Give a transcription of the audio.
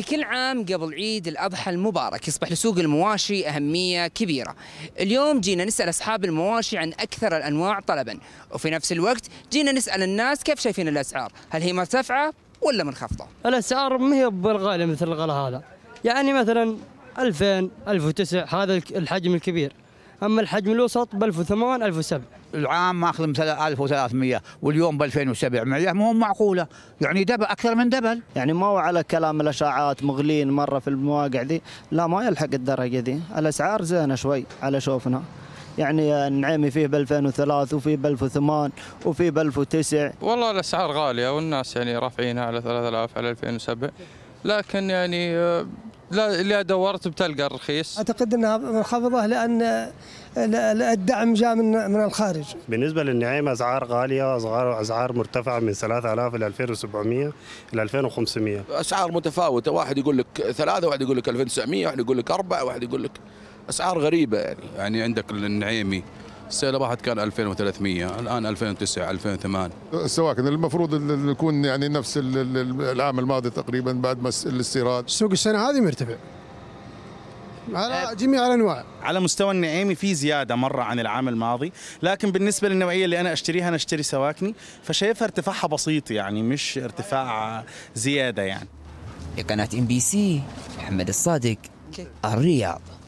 بكل عام قبل عيد الأضحى المبارك يصبح لسوق المواشي أهمية كبيرة اليوم جينا نسأل أصحاب المواشي عن أكثر الأنواع طلبا وفي نفس الوقت جينا نسأل الناس كيف شايفين الأسعار هل هي مرتفعة ولا منخفضة الأسعار ما هي بالغالي مثل الغلا هذا يعني مثلا 2000 1009 هذا الحجم الكبير اما الحجم الوسط ب 1008 1007 العام ماخذ 1300 واليوم ب 2700 مو معقوله يعني دبل اكثر من دبل يعني ما هو على كلام الاشاعات مغلين مره في المواقع دي لا ما يلحق الدرجه دي الاسعار زينه شوي على شوفنا يعني النعيمي فيه ب 2003 وفيه ب 1008 وفيه ب 1009 والله الاسعار غاليه والناس يعني رافعينها على 3000 على 2007 لكن يعني آه، لا اللي دورت بتلقى الرخيص اعتقد انها منخفضه لان الدعم جاء من من الخارج بالنسبه للنعيم اسعار غاليه اسعار اسعار مرتفعه من 3000 الى 2700 الى 2500 اسعار متفاوته واحد يقول لك ثلاثه واحد يقول لك 2900 واحد يقول لك اربعه واحد يقول لك اسعار غريبه يعني يعني عندك النعيمي السعر واحد كان 2300 الان 2009 2008 السواكن المفروض يكون يعني نفس العام الماضي تقريبا بعد ما الاستيراد سوق السنه هذه مرتفع على آه. جميع الانواع على مستوى النعيمي في زياده مره عن العام الماضي لكن بالنسبه للنوعيه اللي انا اشتريها انا اشتري سواكني فشايفها ارتفاعها بسيط يعني مش ارتفاع زياده يعني قناه ام بي سي محمد الصادق الرياض